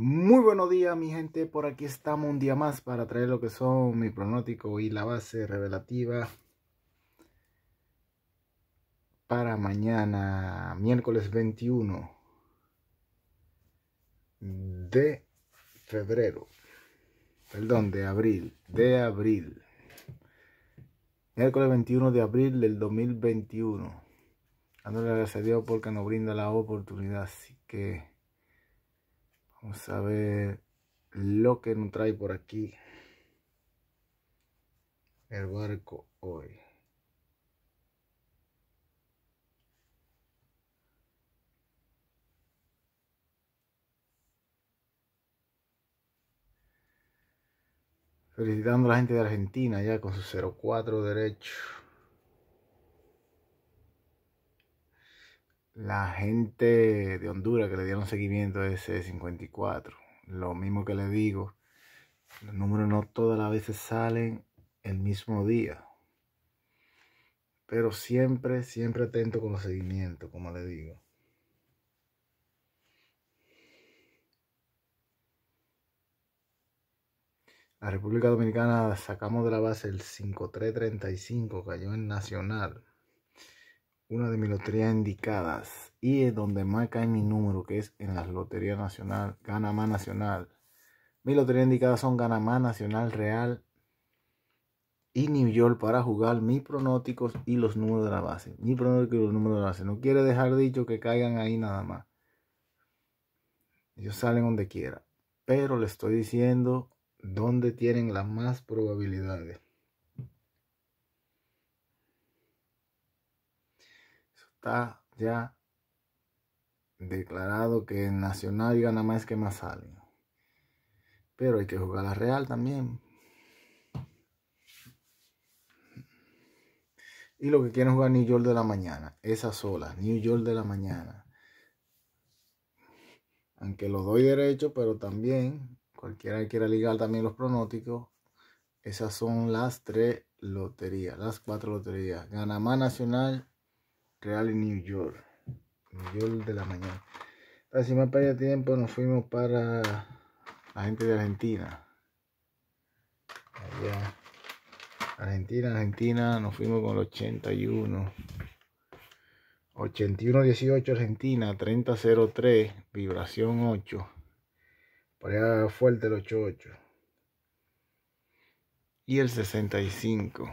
Muy buenos días mi gente, por aquí estamos un día más para traer lo que son mi pronóstico y la base revelativa para mañana, miércoles 21 de febrero, perdón, de abril, de abril, miércoles 21 de abril del 2021, dándole gracias a Dios porque nos brinda la oportunidad, así que Vamos a ver lo que nos trae por aquí el barco hoy. Felicitando a la gente de Argentina ya con su 04 derecho. la gente de Honduras que le dieron seguimiento a ese 54. Lo mismo que le digo, los números no todas las veces salen el mismo día. Pero siempre, siempre atento con los seguimientos, como le digo. La República Dominicana sacamos de la base el 5335, cayó en Nacional una de mis loterías indicadas y es donde más cae mi número, que es en la lotería nacional, Ganamá Nacional. Mis loterías indicadas son Ganamá Nacional Real y New York para jugar mis pronósticos y los números de la base. Mi pronóstico y los números de la base. No quiere dejar dicho que caigan ahí nada más. Ellos salen donde quiera. Pero le estoy diciendo dónde tienen las más probabilidades. está ya declarado que Nacional gana más que más salen. Pero hay que jugar a la Real también. Y lo que quieren jugar New York de la mañana. Esa sola, New York de la mañana. Aunque lo doy derecho, pero también cualquiera que quiera ligar también los pronósticos. Esas son las tres loterías, las cuatro loterías. más Nacional, Real New York. New York de la mañana. Ah, Sin más para tiempo nos fuimos para la gente de Argentina. Argentina, Argentina, nos fuimos con el 81. 8118 Argentina, 3003, vibración 8. Para allá fuerte el 88. Y el 65.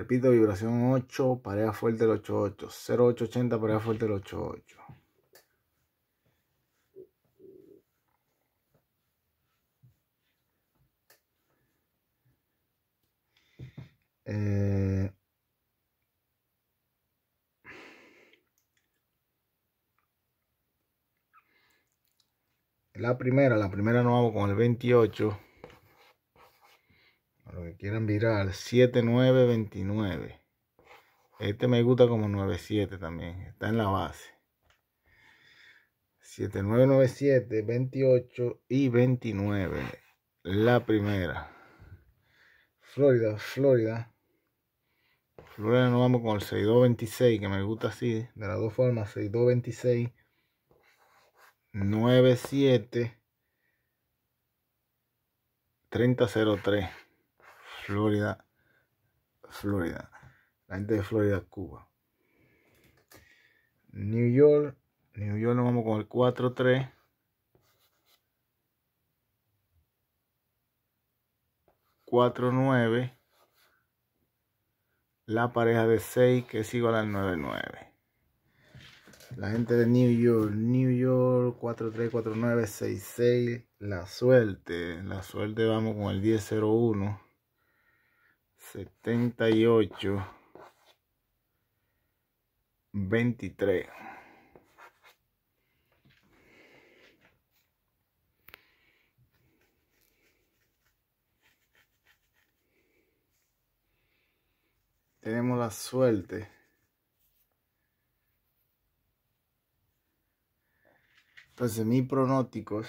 Repito, vibración 8, pareja fuerte del 88. 0880, pareja fuerte del 88. Eh, la primera, la primera no hago con el 28 lo que quieran virar, 7929. Este me gusta como 97 también. Está en la base. 7997, 28 y 29. La primera. Florida, Florida. Florida nos vamos con el 6226, que me gusta así. De las dos formas, 6226. 97. 3003. Florida, Florida. La gente de Florida, Cuba. New York, New York nos vamos con el 4-3. 4-9. La pareja de 6 que es a al 9-9. La gente de New York, New York 4-3, 4-9, 6-6, La suerte, la suerte vamos con el 10-0-1, 78 23 tenemos la suerte entonces pues mis pronósticos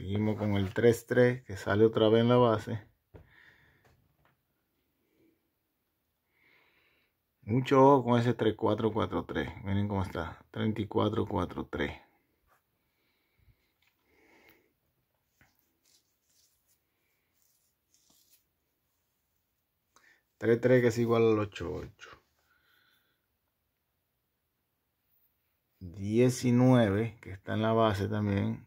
Seguimos con el 3-3 que sale otra vez en la base. Mucho ojo con ese 3-4-4-3. Miren cómo está. 34-4-3. 3, 3 que es igual al 8, 8. 19, que está en la base también,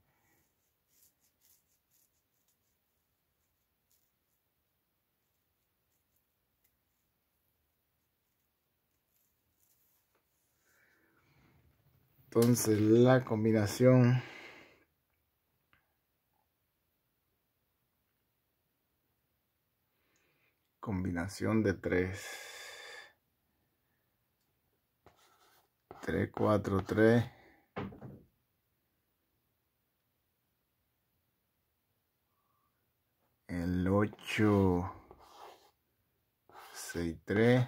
Entonces la combinación combinación de 3 3 4 3 el 8 6 3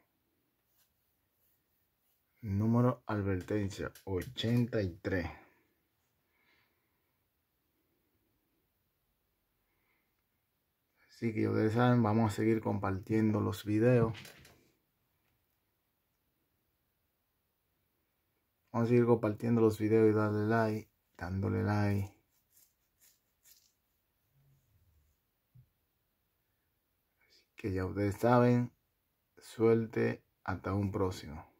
Número advertencia 83. Así que ustedes saben, vamos a seguir compartiendo los videos. Vamos a seguir compartiendo los videos y darle like, dándole like. Así que ya ustedes saben, suelte hasta un próximo.